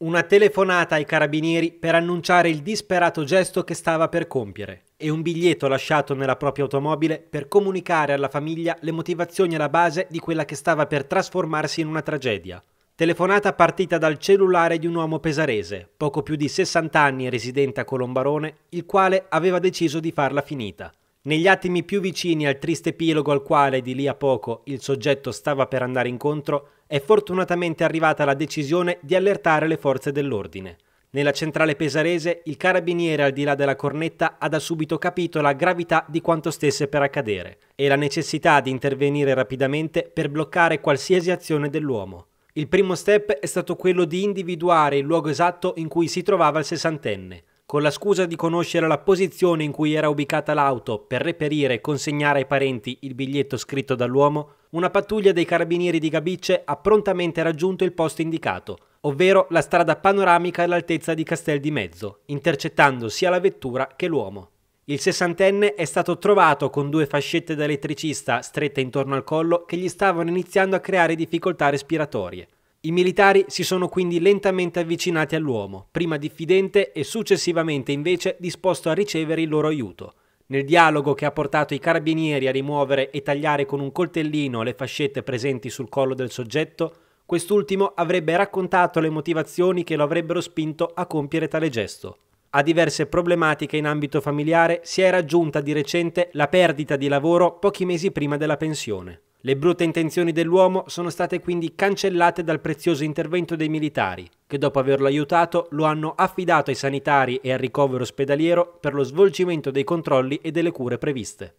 Una telefonata ai carabinieri per annunciare il disperato gesto che stava per compiere e un biglietto lasciato nella propria automobile per comunicare alla famiglia le motivazioni alla base di quella che stava per trasformarsi in una tragedia. Telefonata partita dal cellulare di un uomo pesarese, poco più di 60 anni e residente a Colombarone, il quale aveva deciso di farla finita. Negli attimi più vicini al triste epilogo al quale di lì a poco il soggetto stava per andare incontro, è fortunatamente arrivata la decisione di allertare le forze dell'ordine. Nella centrale pesarese il carabiniere al di là della cornetta ha da subito capito la gravità di quanto stesse per accadere e la necessità di intervenire rapidamente per bloccare qualsiasi azione dell'uomo. Il primo step è stato quello di individuare il luogo esatto in cui si trovava il sessantenne. Con la scusa di conoscere la posizione in cui era ubicata l'auto per reperire e consegnare ai parenti il biglietto scritto dall'uomo, una pattuglia dei carabinieri di Gabicce ha prontamente raggiunto il posto indicato, ovvero la strada panoramica all'altezza di Castel di Mezzo, intercettando sia la vettura che l'uomo. Il sessantenne è stato trovato con due fascette da elettricista strette intorno al collo che gli stavano iniziando a creare difficoltà respiratorie. I militari si sono quindi lentamente avvicinati all'uomo, prima diffidente e successivamente invece disposto a ricevere il loro aiuto nel dialogo che ha portato i carabinieri a rimuovere e tagliare con un coltellino le fascette presenti sul collo del soggetto, quest'ultimo avrebbe raccontato le motivazioni che lo avrebbero spinto a compiere tale gesto. A diverse problematiche in ambito familiare si è raggiunta di recente la perdita di lavoro pochi mesi prima della pensione. Le brutte intenzioni dell'uomo sono state quindi cancellate dal prezioso intervento dei militari, che dopo averlo aiutato lo hanno affidato ai sanitari e al ricovero ospedaliero per lo svolgimento dei controlli e delle cure previste.